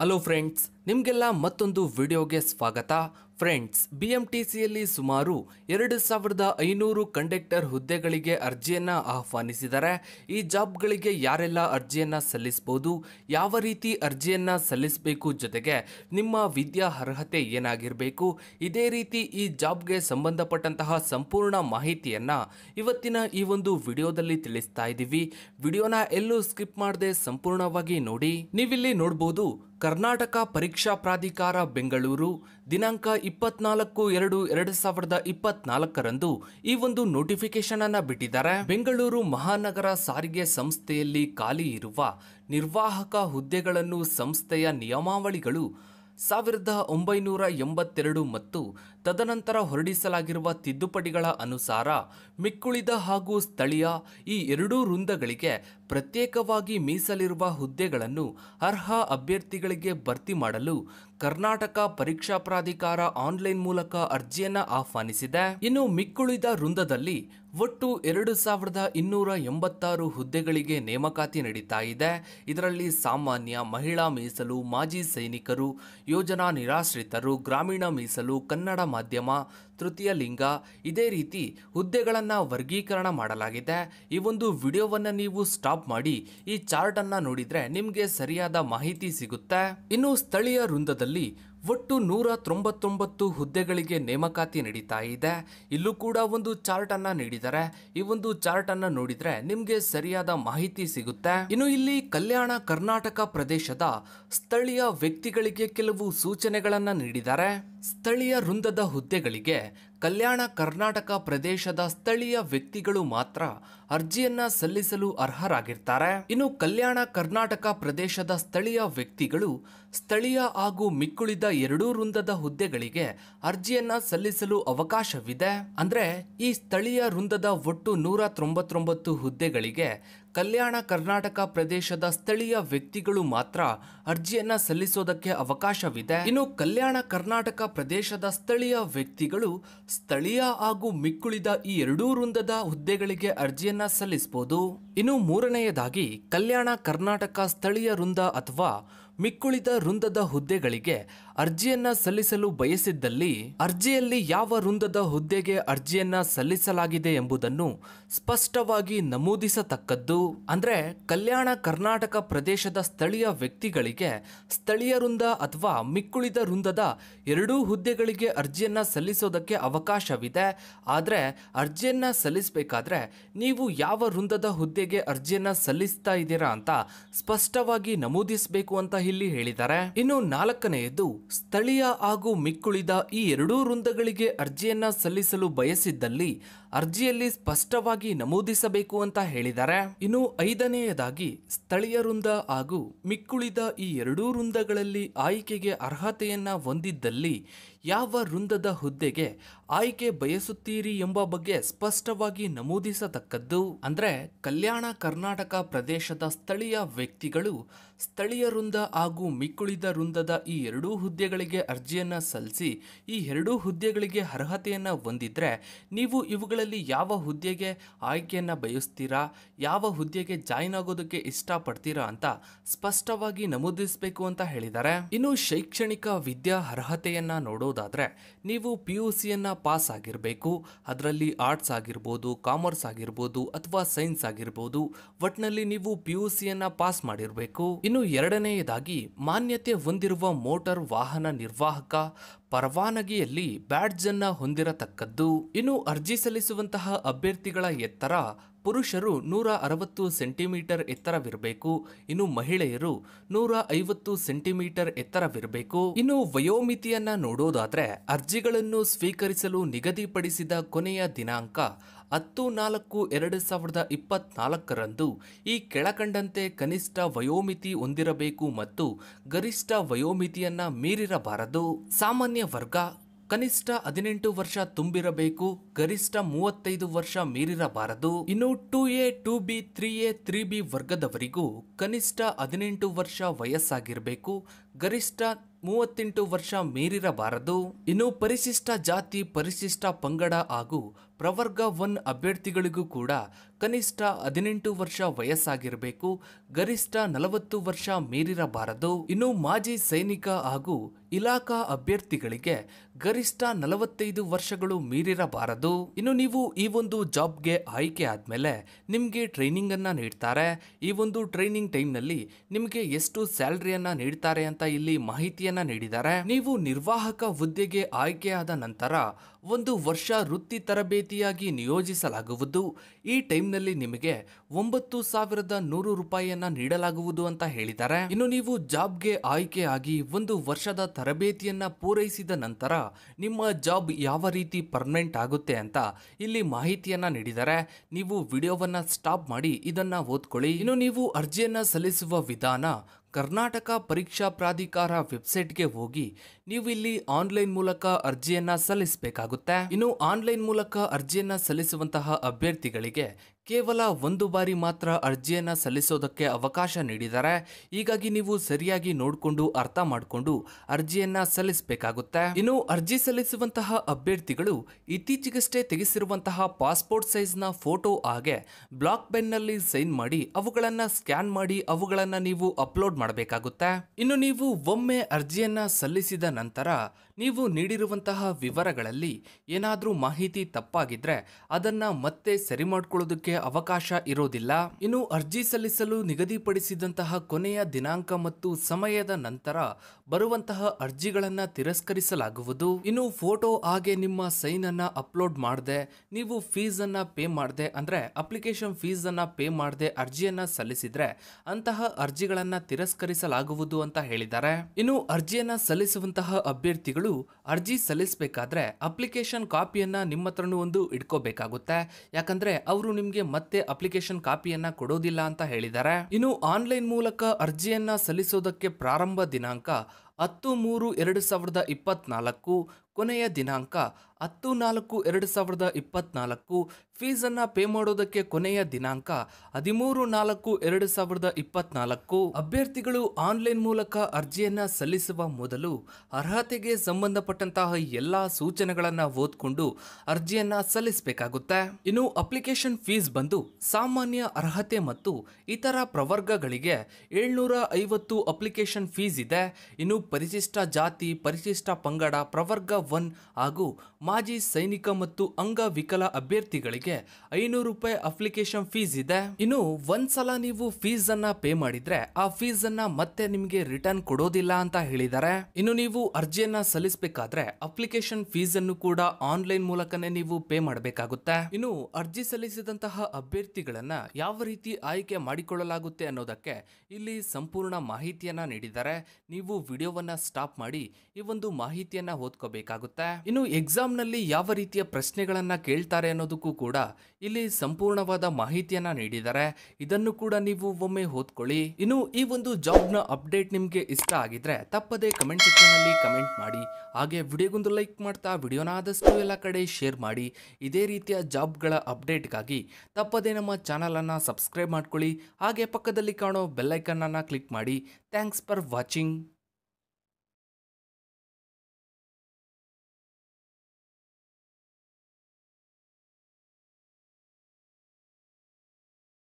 Hello friends, ನಿಮಗೆಲ್ಲ ಮತ್ತೊಂದು ವಿಡಿಯೋಗೆ ಸ್ವಾಗತ ಫ್ರೆಂಡ್ಸ್ ಬಿ ಎಂ ಟಿ ಸಿಯಲ್ಲಿ ಸುಮಾರು ಎರಡು ಸಾವಿರದ ಐನೂರು ಕಂಡಕ್ಟರ್ ಹುದ್ದೆಗಳಿಗೆ ಅರ್ಜಿಯನ್ನು ಆಹ್ವಾನಿಸಿದ್ದಾರೆ ಈ ಜಾಬ್ಗಳಿಗೆ ಯಾರೆಲ್ಲ ಅರ್ಜಿಯನ್ನು ಸಲ್ಲಿಸಬಹುದು ಯಾವ ರೀತಿ ಅರ್ಜಿಯನ್ನು ಸಲ್ಲಿಸಬೇಕು ಜೊತೆಗೆ ನಿಮ್ಮ ವಿದ್ಯಾ ಅರ್ಹತೆ ಏನಾಗಿರಬೇಕು ಇದೇ ರೀತಿ ಈ ಜಾಬ್ಗೆ ಸಂಬಂಧಪಟ್ಟಂತಹ ಸಂಪೂರ್ಣ ಮಾಹಿತಿಯನ್ನು ಇವತ್ತಿನ ಈ ಒಂದು ವಿಡಿಯೋದಲ್ಲಿ ತಿಳಿಸ್ತಾ ಇದ್ದೀವಿ ವಿಡಿಯೋನ ಎಲ್ಲೂ ಸ್ಕಿಪ್ ಮಾಡದೆ ಸಂಪೂರ್ಣವಾಗಿ ನೋಡಿ ನೀವಿಲ್ಲಿ ನೋಡ್ಬೋದು ಕರ್ನಾಟಕ ಪರೀಕ್ಷೆ ಶಿಕ್ಷಾ ಪ್ರಾಧಿಕಾರ ಬೆಂಗಳೂರು ದಿನಾಂಕ ಇಪ್ಪತ್ನಾಲ್ಕು ಎರಡು ಎರಡು ಸಾವಿರದ ಇಪ್ಪತ್ನಾಲ್ಕರಂದು ಈ ಒಂದು ನೋಟಿಫಿಕೇಶನ್ ಅನ್ನ ಬಿಟ್ಟಿದ್ದಾರೆ ಬೆಂಗಳೂರು ಮಹಾನಗರ ಸಾರಿಗೆ ಸಂಸ್ಥೆಯಲ್ಲಿ ಖಾಲಿ ಇರುವ ನಿರ್ವಾಹಕ ಹುದ್ದೆಗಳನ್ನು ಸಂಸ್ಥೆಯ ನಿಯಮಾವಳಿಗಳು ಸಾವಿರದ ಒಂಬೈನೂರ ಎಂಬತ್ತೆರಡು ಮತ್ತು ತದನಂತರ ಹೊರಡಿಸಲಾಗಿರುವ ತಿದ್ದುಪಡಿಗಳ ಅನುಸಾರ ಮಿಕ್ಕುಳಿದ ಹಾಗೂ ಸ್ಥಳೀಯ ಈ ಎರಡೂ ವೃಂದಗಳಿಗೆ ಪ್ರತ್ಯೇಕವಾಗಿ ಮೀಸಲಿರುವ ಹುದ್ದೆಗಳನ್ನು ಅರ್ಹ ಅಭ್ಯರ್ಥಿಗಳಿಗೆ ಭರ್ತಿ ಮಾಡಲು ಕರ್ನಾಟಕ ಪರೀಕ್ಷಾ ಪ್ರಾಧಿಕಾರ ಆನ್ಲೈನ್ ಮೂಲಕ ಅರ್ಜಿಯನ್ನ ಆಹ್ವಾನಿಸಿದೆ ಇನ್ನು ಮಿಕ್ಕುಳಿದ ವೃಂದದಲ್ಲಿ ಒಟ್ಟು ಎರಡು ಸಾವಿರದ ಇನ್ನೂರ ಎಂಬತ್ತಾರು ಹುದ್ದೆಗಳಿಗೆ ನೇಮಕಾತಿ ನಡೀತಾ ಇದೆ ಇದರಲ್ಲಿ ಸಾಮಾನ್ಯ ಮಹಿಳಾ ಮೀಸಲು ಮಾಜಿ ಸೈನಿಕರು ಯೋಜನಾ ನಿರಾಶ್ರಿತರು ಗ್ರಾಮೀಣ ಮೀಸಲು ಕನ್ನಡ ಮಾಧ್ಯಮ ತೃತೀಯ ಲಿಂಗ ಇದೇ ರೀತಿ ಹುದ್ದೆಗಳನ್ನು ವರ್ಗೀಕರಣ ಮಾಡಲಾಗಿದೆ ಈ ಒಂದು ವಿಡಿಯೋವನ್ನು ನೀವು ಸ್ಟಾಪ್ ಮಾಡಿ ಈ ಚಾರ್ಟನ್ನು ನೋಡಿದರೆ ನಿಮಗೆ ಸರಿಯಾದ ಮಾಹಿತಿ ಸಿಗುತ್ತೆ ಇನ್ನು ಸ್ಥಳೀಯ ವೃಂದದಲ್ಲಿ ಒಟ್ಟು ನೂರ ತೊಂಬತ್ತೊಂಬತ್ತು ಹುದ್ದೆಗಳಿಗೆ ನೇಮಕಾತಿ ನಡೀತಾ ಇದೆ ಇಲ್ಲೂ ಕೂಡ ಒಂದು ಚಾರ್ಟ್ ಅನ್ನ ನೀಡಿದ್ದಾರೆ ಈ ಒಂದು ಚಾರ್ಟ್ ಅನ್ನ ನೋಡಿದ್ರೆ ನಿಮಗೆ ಸರಿಯಾದ ಮಾಹಿತಿ ಸಿಗುತ್ತೆ ಇನ್ನು ಇಲ್ಲಿ ಕಲ್ಯಾಣ ಕರ್ನಾಟಕ ಪ್ರದೇಶದ ಸ್ಥಳೀಯ ವ್ಯಕ್ತಿಗಳಿಗೆ ಕೆಲವು ಸೂಚನೆಗಳನ್ನ ನೀಡಿದ್ದಾರೆ ಸ್ಥಳೀಯ ವೃಂದದ ಹುದ್ದೆಗಳಿಗೆ ಕಲ್ಯಾಣ ಕರ್ನಾಟಕ ಪ್ರದೇಶದ ಸ್ಥಳೀಯ ವ್ಯಕ್ತಿಗಳು ಮಾತ್ರ ಅರ್ಜಿಯನ್ನ ಸಲ್ಲಿಸಲು ಅರ್ಹರಾಗಿರ್ತಾರೆ ಇನ್ನು ಕಲ್ಯಾಣ ಕರ್ನಾಟಕ ಪ್ರದೇಶದ ಸ್ಥಳೀಯ ವ್ಯಕ್ತಿಗಳು ಸ್ಥಳೀಯ ಹಾಗೂ ಮಿಕ್ಕುಳಿದ ಎರಡೂ ವೃಂದದ ಹುದ್ದೆಗಳಿಗೆ ಅರ್ಜಿಯನ್ನ ಸಲ್ಲಿಸಲು ಅವಕಾಶವಿದೆ ಅಂದ್ರೆ ಈ ಸ್ಥಳೀಯ ವೃಂದದ ಒಟ್ಟು ನೂರ ತೊಂಬತ್ತೊಂಬತ್ತು ಹುದ್ದೆಗಳಿಗೆ ಕಲ್ಯಾಣ ಕರ್ನಾಟಕ ಪ್ರದೇಶದ ಸ್ಥಳೀಯ ವ್ಯಕ್ತಿಗಳು ಮಾತ್ರ ಅರ್ಜಿಯನ್ನ ಸಲ್ಲಿಸೋದಕ್ಕೆ ಅವಕಾಶವಿದೆ ಇನ್ನು ಕಲ್ಯಾಣ ಕರ್ನಾಟಕ ಪ್ರದೇಶದ ಸ್ಥಳೀಯ ವ್ಯಕ್ತಿಗಳು ಸ್ಥಳೀಯ ಹಾಗೂ ಮಿಕ್ಕುಳಿದ ಈ ಎರಡೂ ವೃಂದದ ಹುದ್ದೆಗಳಿಗೆ ಅರ್ಜಿಯನ್ನ ಸಲ್ಲಿಸಬಹುದು ಇನ್ನು ಮೂರನೆಯದಾಗಿ ಕಲ್ಯಾಣ ಕರ್ನಾಟಕ ಸ್ಥಳೀಯ ವೃಂದ ಅಥವಾ ಮಿಕ್ಕುಳಿದ ವೃಂದದ ಹುದ್ದೆಗಳಿಗೆ ಅರ್ಜಿಯನ್ನ ಸಲ್ಲಿಸಲು ಬಯಸಿದ್ದಲ್ಲಿ ಅರ್ಜಿಯಲ್ಲಿ ಯಾವ ವೃಂದದ ಹುದ್ದೆಗೆ ಅರ್ಜಿಯನ್ನ ಸಲ್ಲಿಸಲಾಗಿದೆ ಎಂಬುದನ್ನು ಸ್ಪಷ್ಟವಾಗಿ ನಮೂದಿಸತಕ್ಕದ್ದು ಅಂದ್ರೆ ಕಲ್ಯಾಣ ಕರ್ನಾಟಕ ಪ್ರದೇಶದ ಸ್ಥಳೀಯ ವ್ಯಕ್ತಿಗಳಿಗೆ ಸ್ಥಳೀಯ ವೃಂದ ಅಥವಾ ಮಿಕ್ಕುಳಿದ ವೃಂದದ ಎರಡೂ ಹುದ್ದೆಗಳಿಗೆ ಅರ್ಜಿಯನ್ನ ಸಲ್ಲಿಸೋದಕ್ಕೆ ಅವಕಾಶವಿದೆ ಆದರೆ ಅರ್ಜಿಯನ್ನ ಸಲ್ಲಿಸಬೇಕಾದ್ರೆ ನೀವು ಯಾವ ವೃಂದದ ಹುದ್ದೆಗೆ ಅರ್ಜಿಯನ್ನ ಸಲ್ಲಿಸ್ತಾ ಇದ್ದೀರಾ ಅಂತ ಸ್ಪಷ್ಟವಾಗಿ ನಮೂದಿಸಬೇಕು ಅಂತ ಇಲ್ಲಿ ಹೇಳಿದ್ದಾರೆ ಇನ್ನು ನಾಲ್ಕನೆಯದು ಸ್ಥಳೀಯ ಹಾಗೂ ಮಿಕ್ಕುಳಿದ ಈ ಎರಡೂ ವೃಂದಗಳಿಗೆ ಅರ್ಜಿಯನ್ನ ಸಲ್ಲಿಸಲು ಬಯಸಿದ್ದಲ್ಲಿ ಅರ್ಜಿಯಲ್ಲಿ ಸ್ಪಷ್ಟವಾಗಿ ನಮೂದಿಸಬೇಕು ಅಂತ ಹೇಳಿದ್ದಾರೆ ಇನ್ನು ಐದನೆಯದಾಗಿ ಸ್ಥಳೀಯ ವೃಂದ ಹಾಗೂ ಮಿಕ್ಕುಳಿದ ಈ ಎರಡೂ ವೃಂದಗಳಲ್ಲಿ ಆಯ್ಕೆಗೆ ಅರ್ಹತೆಯನ್ನ ಹೊಂದಿದ್ದಲ್ಲಿ ಯಾವ ವೃಂದದ ಹುದ್ದೆಗೆ ಆಯ್ಕೆ ಬಯಸುತ್ತೀರಿ ಎಂಬ ಬಗ್ಗೆ ಸ್ಪಷ್ಟವಾಗಿ ನಮೂದಿಸತಕ್ಕದ್ದು ಅಂದ್ರೆ ಕಲ್ಯಾಣ ಕರ್ನಾಟಕ ಪ್ರದೇಶದ ಸ್ಥಳೀಯ ವ್ಯಕ್ತಿಗಳು ಸ್ಥಳೀಯ ವೃಂದ ಹಾಗೂ ಮಿಕ್ಕುಳಿದ ವೃಂದದ ಈ ಎರಡೂ ಹುದ್ದೆಗಳಿಗೆ ಅರ್ಜಿಯನ್ನ ಸಲ್ಲಿಸಿ ಈ ಎರಡೂ ಹುದ್ದೆಗಳಿಗೆ ಅರ್ಹತೆಯನ್ನ ಹೊಂದಿದ್ರೆ ನೀವು ಇವುಗಳ ಪಕ್ಷಗಳಲ್ಲಿ ಯಾವ ಹುದ್ದೆಗೆ ಆಯ್ಕೆಯನ್ನು ಬಯಸ್ತೀರಾ ಯಾವ ಹುದ್ದೆಗೆ ಜಾಯಿನ್ ಆಗೋದಕ್ಕೆ ಇಷ್ಟಪಡ್ತೀರಾ ಅಂತ ಸ್ಪಷ್ಟವಾಗಿ ನಮೂದಿಸಬೇಕು ಅಂತ ಹೇಳಿದ್ದಾರೆ ಇನ್ನು ಶೈಕ್ಷಣಿಕ ವಿದ್ಯಾ ಅರ್ಹತೆಯನ್ನು ನೋಡೋದಾದರೆ ನೀವು ಪಿ ಯು ಸಿಯನ್ನು ಪಾಸ್ ಆಗಿರಬೇಕು ಅದರಲ್ಲಿ ಆರ್ಟ್ಸ್ ಆಗಿರ್ಬೋದು ಕಾಮರ್ಸ್ ಆಗಿರ್ಬೋದು ಅಥವಾ ಸೈನ್ಸ್ ಆಗಿರ್ಬೋದು ಒಟ್ನಲ್ಲಿ ನೀವು ಪಿ ಯು ಸಿಯನ್ನು ಪಾಸ್ ಮಾಡಿರಬೇಕು ಇನ್ನು ಎರಡನೆಯದಾಗಿ ಮಾನ್ಯತೆ ಹೊಂದಿರುವ ಮೋಟಾರ್ ವಾಹನ ನಿರ್ವಾಹಕ ಪರವಾನಗಿಯಲ್ಲಿ ಬ್ಯಾಡ್ಜನ್ನ ಹೊಂದಿರತಕ್ಕದ್ದು ಇನ್ನು ಅರ್ಜಿ ಸಲ್ಲಿಸುವಂತಹ ಅಭ್ಯರ್ಥಿಗಳ ಎತ್ತರ ಪುರುಷರು ನೂರ ಅರವತ್ತು ಸೆಂಟಿಮೀಟರ್ ಎತ್ತರವಿರಬೇಕು ಇನ್ನು ಮಹಿಳೆಯರು ನೂರ ಐವತ್ತು ಸೆಂಟಿಮೀಟರ್ ಎತ್ತರವಿರಬೇಕು ಇನ್ನು ವಯೋಮಿತಿಯನ್ನ ನೋಡೋದಾದ್ರೆ ಅರ್ಜಿಗಳನ್ನು ಸ್ವೀಕರಿಸಲು ನಿಗದಿಪಡಿಸಿದ ಕೊನೆಯ ದಿನಾಂಕ ಹತ್ತು ನಾಲ್ಕು ಎರಡು ಸಾವಿರದ ಇಪ್ಪತ್ನಾಲ್ಕರಂದು ಈ ಕೆಳಕಂಡಂತೆ ಕನಿಷ್ಠ ವಯೋಮಿತಿ ಹೊಂದಿರಬೇಕು ಮತ್ತು ಗರಿಷ್ಠ ವಯೋಮಿತಿಯನ್ನ ಮೀರಿರಬಾರದು ಸಾಮಾನ್ಯ ವರ್ಗ ಕನಿಷ್ಠ ಹದಿನೆಂಟು ವರ್ಷ ತುಂಬಿರಬೇಕು ಗರಿಷ್ಠ ಮೂವತ್ತೈದು ವರ್ಷ ಮೀರಿರಬಾರದು ಇನ್ನು two A two B three A three B ವರ್ಗದವರಿಗೂ ಕನಿಷ್ಠ ಹದಿನೆಂಟು ವರ್ಷ ವಯಸ್ಸಾಗಿರಬೇಕು ಗರಿಷ್ಠ ಮೂವತ್ತೆಂಟು ವರ್ಷ ಮೀರಿರಬಾರದು ಇನ್ನು ಪರಿಶಿಷ್ಟ ಜಾತಿ ಪರಿಶಿಷ್ಟ ಪಂಗಡ ಹಾಗೂ ಪ್ರವರ್ಗ ಒನ್ ಅಭ್ಯರ್ಥಿಗಳಿಗೂ ಕೂಡ ಕನಿಷ್ಠ ಹದಿನೆಂಟು ವರ್ಷ ವಯಸ್ಸಾಗಿರಬೇಕು ಗರಿಷ್ಠ ನಲವತ್ತು ವರ್ಷ ಮೀರಿರಬಾರದು ಇನ್ನು ಮಾಜಿ ಸೈನಿಕ ಹಾಗೂ ಇಲಾಖಾ ಅಭ್ಯರ್ಥಿಗಳಿಗೆ ಗರಿಷ್ಠ ನಲವತ್ತೈದು ವರ್ಷಗಳು ಮೀರಿರಬಾರದು ಇನ್ನು ನೀವು ಈ ಒಂದು ಜಾಬ್ಗೆ ಆಯ್ಕೆ ಆದ್ಮೇಲೆ ನಿಮಗೆ ಟ್ರೈನಿಂಗ್ ಅನ್ನ ನೀಡ್ತಾರೆ ಈ ಒಂದು ಟ್ರೈನಿಂಗ್ ಟೈಮ್ನಲ್ಲಿ ನಿಮಗೆ ಎಷ್ಟು ಸ್ಯಾಲರಿಯನ್ನ ನೀಡ್ತಾರೆ ಅಂತ ಇಲ್ಲಿ ಮಾಹಿತಿಯನ್ನ ನೀಡಿದ್ದಾರೆ ನೀವು ನಿರ್ವಾಹಕ ಹುದ್ದೆಗೆ ಆಯ್ಕೆಯಾದ ನಂತರ ಒಂದು ವರ್ಷ ವೃತ್ತಿ ತರಬೇತಿಯಾಗಿ ನಿಯೋಜಿಸಲಾಗುವುದು ಈ ಟೈಮ್ನಲ್ಲಿ ನಿಮಗೆ ಒಂಬತ್ತು ಸಾವಿರದ ನೂರು ರೂಪಾಯಿಯನ್ನ ನೀಡಲಾಗುವುದು ಅಂತ ಹೇಳಿದ್ದಾರೆ ಇನ್ನು ನೀವು ಜಾಬ್ಗೆ ಆಯ್ಕೆಯಾಗಿ ಒಂದು ವರ್ಷದ ತರಬೇತಿಯನ್ನ ಪೂರೈಸಿದ ನಂತರ ನಿಮ್ಮ ಜಾಬ್ ಯಾವ ರೀತಿ ಪರ್ಮನೆಂಟ್ ಆಗುತ್ತೆ ಅಂತ ಇಲ್ಲಿ ಮಾಹಿತಿಯನ್ನ ನೀಡಿದ್ದಾರೆ ನೀವು ವಿಡಿಯೋವನ್ನ ಸ್ಟಾಪ್ ಮಾಡಿ ಇದನ್ನ ಓದ್ಕೊಳ್ಳಿ ಇನ್ನು ನೀವು ಅರ್ಜಿಯನ್ನ ಸಲ್ಲಿಸುವ ವಿಧಾನ ಕರ್ನಾಟಕ ಪರೀಕ್ಷಾ ಪ್ರಾಧಿಕಾರ ವೆಬ್ಸೈಟ್ಗೆ ಹೋಗಿ ನೀವು ಇಲ್ಲಿ ಆನ್ಲೈನ್ ಮೂಲಕ ಅರ್ಜಿಯನ್ನ ಸಲ್ಲಿಸಬೇಕಾಗುತ್ತೆ ಇನ್ನು ಆನ್ಲೈನ್ ಮೂಲಕ ಅರ್ಜಿಯನ್ನ ಸಲ್ಲಿಸುವಂತಹ ಅಭ್ಯರ್ಥಿಗಳಿಗೆ ಕೇವಲ ಒಂದು ಬಾರಿ ಮಾತ್ರ ಅರ್ಜಿಯನ್ನು ಸಲ್ಲಿಸೋದಕ್ಕೆ ಅವಕಾಶ ನೀಡಿದ್ದಾರೆ ಹೀಗಾಗಿ ನೀವು ಸರಿಯಾಗಿ ನೋಡಿಕೊಂಡು ಅರ್ಥ ಮಾಡಿಕೊಂಡು ಅರ್ಜಿಯನ್ನು ಸಲ್ಲಿಸಬೇಕಾಗುತ್ತೆ ಇನ್ನು ಅರ್ಜಿ ಸಲ್ಲಿಸುವಂತಹ ಅಭ್ಯರ್ಥಿಗಳು ಇತ್ತೀಚೆಗಷ್ಟೇ ತೆಗೆಸಿರುವಂತಹ ಪಾಸ್ಪೋರ್ಟ್ ಸೈಜ್ನ ಫೋಟೋ ಹಾಗೆ ಬ್ಲಾಕ್ ಪೆನ್ನಲ್ಲಿ ಸೈನ್ ಮಾಡಿ ಅವುಗಳನ್ನು ಸ್ಕ್ಯಾನ್ ಮಾಡಿ ಅವುಗಳನ್ನು ನೀವು ಅಪ್ಲೋಡ್ ಮಾಡಬೇಕಾಗುತ್ತೆ ಇನ್ನು ನೀವು ಒಮ್ಮೆ ಅರ್ಜಿಯನ್ನು ಸಲ್ಲಿಸಿದ ನಂತರ ನೀವು ನೀಡಿರುವಂತಹ ವಿವರಗಳಲ್ಲಿ ಏನಾದರೂ ಮಾಹಿತಿ ತಪ್ಪಾಗಿದ್ರೆ ಅದನ್ನು ಮತ್ತೆ ಸರಿ ಮಾಡಿಕೊಳ್ಳೋದಕ್ಕೆ ಅವಕಾಶ ಇರೋದಿಲ್ಲ ಇನ್ನು ಅರ್ಜಿ ಸಲ್ಲಿಸಲು ನಿಗದಿಪಡಿಸಿದಂತಹ ಕೊನೆಯ ದಿನಾಂಕ ಮತ್ತು ಸಮಯದ ನಂತರ ಬರುವಂತಹ ಅರ್ಜಿಗಳನ್ನು ತಿರಸ್ಕರಿಸಲಾಗುವುದು ಇನ್ನು ಫೋಟೋ ಹಾಗೆ ನಿಮ್ಮ ಸೈನ್ ಅನ್ನ ಅಪ್ಲೋಡ್ ಮಾಡದೆ ನೀವು ಫೀಸ್ ಅನ್ನ ಪೇ ಮಾಡದೆ ಅಂದ್ರೆ ಅಪ್ಲಿಕೇಶನ್ ಫೀಸ್ ಅನ್ನ ಪೇ ಮಾಡದೆ ಅರ್ಜಿಯನ್ನ ಸಲ್ಲಿಸಿದ್ರೆ ಅಂತಹ ಅರ್ಜಿಗಳನ್ನ ತಿರಸ್ಕರಿಸಲಾಗುವುದು ಅಂತ ಹೇಳಿದ್ದಾರೆ ಇನ್ನು ಅರ್ಜಿಯನ್ನ ಸಲ್ಲಿಸುವಂತಹ ಅಭ್ಯರ್ಥಿಗಳು ಅರ್ಜಿ ಸಲ್ಲಿಸಬೇಕಾದ್ರೆ ಅಪ್ಲಿಕೇಶನ್ ಕಾಪಿಯನ್ನ ನಿಮ್ಮ ಹತ್ರನೂ ಒಂದು ಇಟ್ಕೋಬೇಕಾಗುತ್ತೆ ಯಾಕಂದ್ರೆ ಅವರು ನಿಮಗೆ ಮತ್ತೆ ಅಪ್ಲಿಕೇಶನ್ ಕಾಪಿಯನ್ನ ಕೊಡೋದಿಲ್ಲ ಅಂತ ಹೇಳಿದ್ದಾರೆ ಇನ್ನು ಆನ್ಲೈನ್ ಮೂಲಕ ಅರ್ಜಿಯನ್ನ ಸಲ್ಲಿಸೋದಕ್ಕೆ ಪ್ರಾರಂಭ ದಿನಾಂಕ ಹತ್ತು ಮೂರು ಎರಡು ಸಾವಿರದ ಇಪ್ಪತ್ತ್ನಾಲ್ಕು ಕೊನೆಯ ದಿನಾಂಕ ಹತ್ತು ನಾಲ್ಕು ಎರಡು ಸಾವಿರದ ಇಪ್ಪತ್ತ್ನಾಲ್ಕು ಫೀಸನ್ನು ಪೇ ಮಾಡೋದಕ್ಕೆ ಕೊನೆಯ ದಿನಾಂಕ ಹದಿಮೂರು ನಾಲ್ಕು ಎರಡು ಸಾವಿರದ ಇಪ್ಪತ್ತ್ನಾಲ್ಕು ಅಭ್ಯರ್ಥಿಗಳು ಆನ್ಲೈನ್ ಮೂಲಕ ಅರ್ಜಿಯನ್ನು ಸಲ್ಲಿಸುವ ಮೊದಲು ಅರ್ಹತೆಗೆ ಸಂಬಂಧಪಟ್ಟಂತಹ ಎಲ್ಲ ಸೂಚನೆಗಳನ್ನು ಓದ್ಕೊಂಡು ಅರ್ಜಿಯನ್ನು ಸಲ್ಲಿಸಬೇಕಾಗುತ್ತೆ ಇನ್ನು ಅಪ್ಲಿಕೇಶನ್ ಫೀಸ್ ಬಂದು ಸಾಮಾನ್ಯ ಅರ್ಹತೆ ಮತ್ತು ಇತರ ಪ್ರವರ್ಗಗಳಿಗೆ ಏಳ್ನೂರ ಐವತ್ತು ಅಪ್ಲಿಕೇಶನ್ ಫೀಸ್ ಇದೆ ಇನ್ನು ಪರಿಶಿಷ್ಟ ಜಾತಿ ಪರಿಶಿಷ್ಟ ಪಂಗಡ ಪ್ರವರ್ಗ ಒನ್ ಹಾಗೂ ಮಾಜಿ ಸೈನಿಕ ಮತ್ತು ಅಂಗವಿಕಲ ಅಭ್ಯರ್ಥಿಗಳಿಗೆ ಐನೂರು ರೂಪಾಯಿ ಅಪ್ಲಿಕೇಶನ್ ಫೀಸ್ ಇದೆ ಇನ್ನು ಒಂದ್ಸಲ ನೀವು ಫೀಸ್ ಅನ್ನ ಪೇ ಮಾಡಿದ್ರೆ ಆ ಫೀಸ್ ಅನ್ನ ಮತ್ತೆ ನಿಮಗೆ ರಿಟರ್ನ್ ಕೊಡೋದಿಲ್ಲ ಅಂತ ಹೇಳಿದ್ದಾರೆ ಇನ್ನು ನೀವು ಅರ್ಜಿಯನ್ನ ಸಲ್ಲಿಸಬೇಕಾದ್ರೆ ಅಪ್ಲಿಕೇಶನ್ ಫೀಸ್ ಅನ್ನು ಕೂಡ ಆನ್ಲೈನ್ ಮೂಲಕನೇ ನೀವು ಪೇ ಮಾಡಬೇಕಾಗುತ್ತೆ ಇನ್ನು ಅರ್ಜಿ ಸಲ್ಲಿಸಿದಂತಹ ಅಭ್ಯರ್ಥಿಗಳನ್ನ ಯಾವ ರೀತಿ ಆಯ್ಕೆ ಮಾಡಿಕೊಳ್ಳಲಾಗುತ್ತೆ ಅನ್ನೋದಕ್ಕೆ ಇಲ್ಲಿ ಸಂಪೂರ್ಣ ಮಾಹಿತಿಯನ್ನ ನೀಡಿದ್ದಾರೆ ನೀವು ವಿಡಿಯೋ ವಿಡಿಯೋವನ್ನ ಸ್ಟಾಪ್ ಮಾಡಿ ಈ ಒಂದು ಮಾಹಿತಿಯನ್ನ ಓದ್ಕೋಬೇಕಾಗುತ್ತೆ ಇನ್ನು ಎಕ್ಸಾಮ್ ನಲ್ಲಿ ಯಾವ ರೀತಿಯ ಪ್ರಶ್ನೆಗಳನ್ನ ಕೇಳ್ತಾರೆ ಅನ್ನೋದಕ್ಕೂ ಕೂಡ ಇಲ್ಲಿ ಸಂಪೂರ್ಣವಾದ ಮಾಹಿತಿಯನ್ನ ನೀಡಿದ್ದಾರೆ ಇದನ್ನು ಕೂಡ ನೀವು ಒಮ್ಮೆ ಓದ್ಕೊಳ್ಳಿ ಇನ್ನು ಈ ಒಂದು ಜಾಬ್ ನ ಅಪ್ಡೇಟ್ ನಿಮ್ಗೆ ಇಷ್ಟ ಆಗಿದ್ರೆ ತಪ್ಪದೆ ಕಮೆಂಟ್ ಸೆಕ್ಷನ್ ಅಲ್ಲಿ ಕಮೆಂಟ್ ಮಾಡಿ ಹಾಗೆ ವಿಡಿಯೋಗೊಂದು ಲೈಕ್ ಮಾಡ್ತಾ ವಿಡಿಯೋನ ಆದಷ್ಟು ಎಲ್ಲ ಕಡೆ ಶೇರ್ ಮಾಡಿ ಇದೇ ರೀತಿಯ ಜಾಬ್ಗಳ ಅಪ್ಡೇಟ್ಗಾಗಿ ತಪ್ಪದೇ ನಮ್ಮ ಅನ್ನ ಸಬ್ಸ್ಕ್ರೈಬ್ ಮಾಡ್ಕೊಳ್ಳಿ ಹಾಗೆ ಪಕ್ಕದಲ್ಲಿ ಕಾಣೋ ಅನ್ನ ಕ್ಲಿಕ್ ಮಾಡಿ ಥ್ಯಾಂಕ್ಸ್ ಫಾರ್ ವಾಚಿಂಗ್